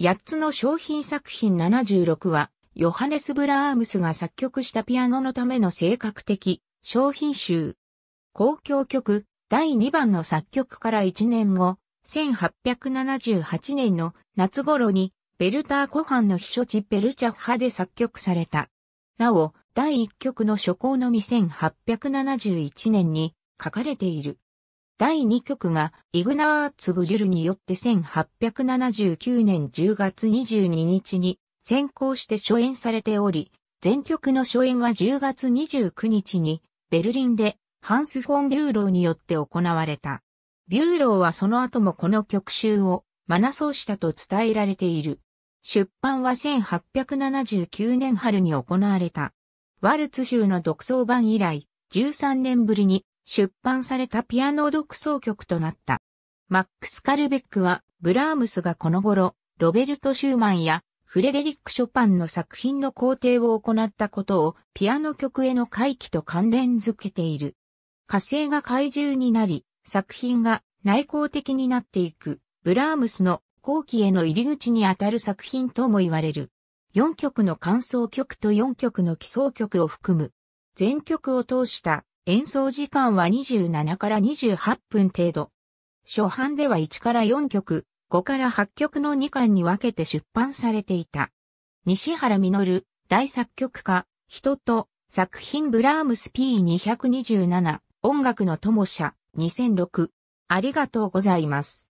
8つの商品作品76は、ヨハネス・ブラームスが作曲したピアノのための性格的商品集。公共曲第2番の作曲から1年後、1878年の夏頃に、ベルター湖畔の秘書地ペルチャッハで作曲された。なお、第1曲の初行のみ1871年に書かれている。第2曲がイグナーツ・ブリュルによって1879年10月22日に先行して初演されており、全曲の初演は10月29日にベルリンでハンス・フォン・ビューローによって行われた。ビューローはその後もこの曲集をマナソーしたと伝えられている。出版は1879年春に行われた。ワルツ州の独創版以来、13年ぶりに出版されたピアノ独奏曲となった。マックス・カルベックは、ブラームスがこの頃、ロベルト・シューマンやフレデリック・ショパンの作品の工程を行ったことをピアノ曲への回帰と関連づけている。火星が怪獣になり、作品が内向的になっていく、ブラームスの後期への入り口にあたる作品とも言われる。4曲の感想曲と4曲の基礎曲を含む。全曲を通した演奏時間は27から28分程度。初版では1から4曲、5から8曲の2巻に分けて出版されていた。西原実、大作曲家、人と、作品ブラームス P227、音楽の友社、2006。ありがとうございます。